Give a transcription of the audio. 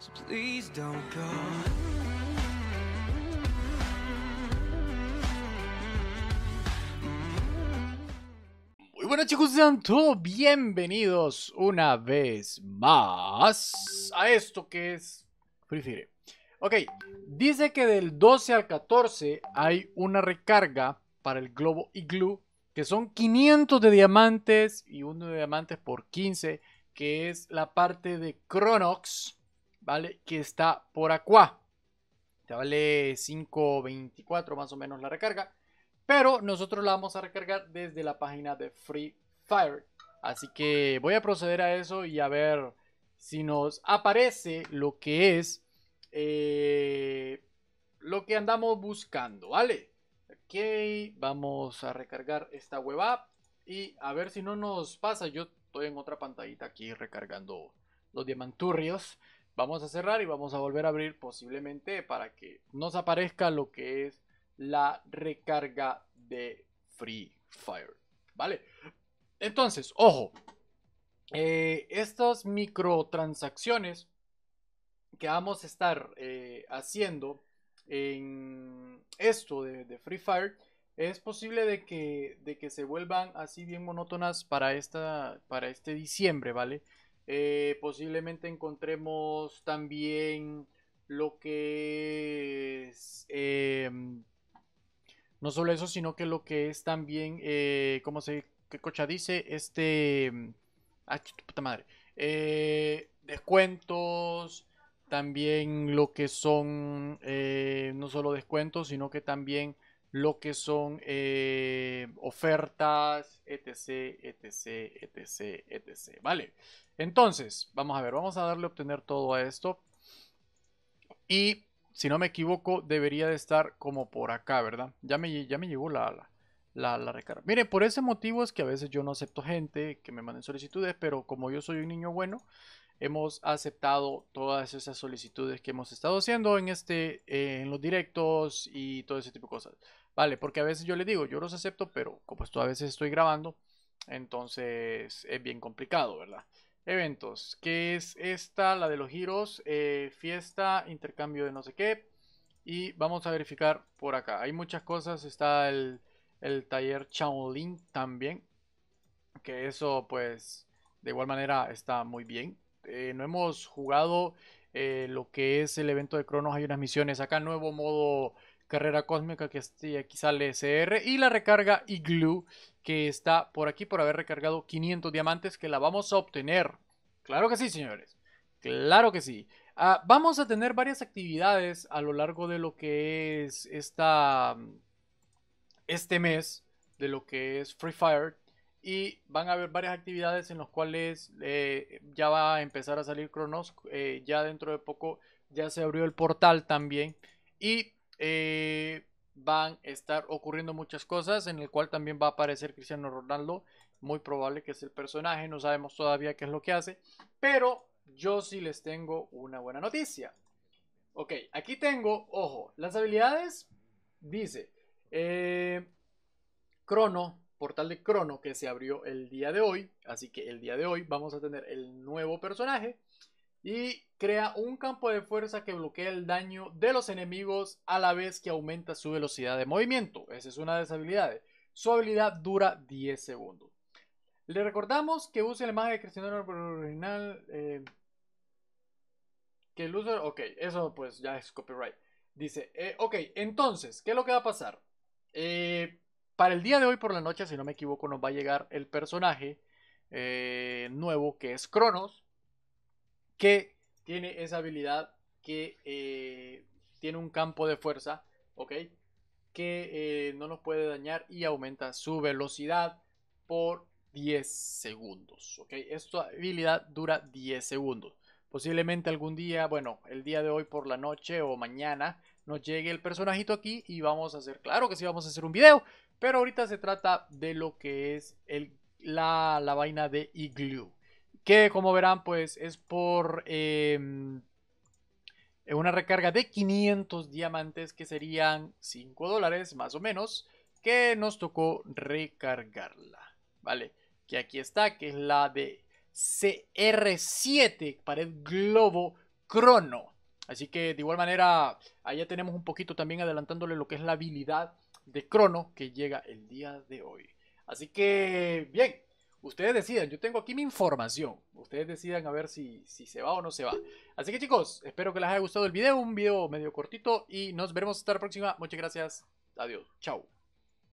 So please don't go. Muy buenas chicos, sean todos bienvenidos una vez más a esto que es Free Fire. Ok, dice que del 12 al 14 hay una recarga para el globo Igloo que son 500 de diamantes y uno de diamantes por 15, que es la parte de Cronox ¿vale? Que está por acá. Te vale 5.24 más o menos la recarga. Pero nosotros la vamos a recargar desde la página de Free Fire. Así que voy a proceder a eso y a ver si nos aparece lo que es eh, lo que andamos buscando, ¿vale? Ok, vamos a recargar esta web app y a ver si no nos pasa. Yo estoy en otra pantallita aquí recargando los diamanturrios. Vamos a cerrar y vamos a volver a abrir posiblemente para que nos aparezca lo que es la recarga de Free Fire. ¿Vale? Entonces, ojo. Eh, estas microtransacciones que vamos a estar eh, haciendo en esto de, Free Fire es posible de que, de que se vuelvan así bien monótonas para, esta, para este diciembre, ¿vale? Eh, posiblemente encontremos también lo que es, em, no solo eso, sino que lo que es también, eh, como se qué cocha dice, este, em, puta madre, eh, descuentos, también lo que son, no solo descuentos, sino que también lo que son eh, ofertas, etc, etc, etc, etc. Vale, entonces, vamos a ver, vamos a darle a obtener todo a esto. Y si no me equivoco, debería de estar como por acá, ¿verdad? Ya me, ya me llegó la, la, la, recarga. Mire, por ese motivo es que a veces yo no acepto gente que me manden solicitudes, pero como yo soy un niño bueno, hemos aceptado todas esas solicitudes que hemos estado haciendo en, este, eh, en los directos y todo ese tipo de cosas. Vale, porque a veces yo le digo, yo los acepto, pero como esto a veces estoy grabando, entonces es bien complicado, ¿verdad? Eventos, que es esta, la de los giros, eh, fiesta, intercambio de no sé qué. Y vamos a verificar por acá. Hay muchas cosas, está el, el taller Link también. Que eso pues de igual manera está muy bien. Eh, no hemos jugado eh, lo que es el evento de Cronos, hay unas misiones acá, nuevo modo carrera cósmica que este, aquí sale SR y la recarga Igloo que está por aquí por haber recargado 500 diamantes que la vamos a obtener. Claro que sí, señores. Claro que sí. Ah, vamos a tener varias actividades a lo largo de lo que es esta, este mes, de lo que es Free Fire. Y van a haber varias actividades en las cuales eh, ya va a empezar a salir Cronos. Eh, ya dentro de poco ya se abrió el portal también. Y eh, van a estar ocurriendo muchas cosas en el cual también va a aparecer Cristiano Ronaldo. Muy probable que es el personaje. No sabemos todavía qué es lo que hace. Pero yo sí les tengo una buena noticia. Ok, aquí tengo, ojo, las habilidades. Dice, Crono portal de Crono que se abrió el día de hoy. Así que el día de hoy vamos a tener el nuevo personaje. Y crea un campo de fuerza que bloquea el daño de los enemigos a la vez que aumenta su velocidad de movimiento. Esa es una de sus habilidades. Su habilidad dura 10 segundos. Le recordamos que use la imagen de Cristiano original. Eh, que el user. Ok, eso pues ya es copyright. Dice, eh, ok, entonces, ¿qué es lo que va a pasar? Eh, para el día de hoy por la noche, si no me equivoco, nos va a llegar el personaje eh, nuevo que es Cronos, que tiene esa habilidad que eh, tiene un campo de fuerza, ¿ok? Que eh, no nos puede dañar y aumenta su velocidad por 10 segundos, ¿ok? Esta habilidad dura 10 segundos. Posiblemente algún día, bueno, el día de hoy por la noche o mañana, nos llegue el personajito aquí y vamos a hacer, claro que sí, vamos a hacer un video pero ahorita se trata de lo que es la, vaina de Igloo. Que como verán, pues es por em, una recarga de 500 diamantes, que serían 5 dólares más o menos, que nos tocó recargarla. Vale, que aquí está, que es la de CR7, pared globo crono. Así que de igual manera, allá tenemos un poquito también adelantándole lo que es la habilidad de Crono que llega el día de hoy. Así que, bien, ustedes decidan. Yo tengo aquí mi información. Ustedes decidan a ver si, si se va o no se va. Así que, chicos, espero que les haya gustado el video. Un video medio cortito y nos veremos hasta la próxima. Muchas gracias. Adiós. Chao.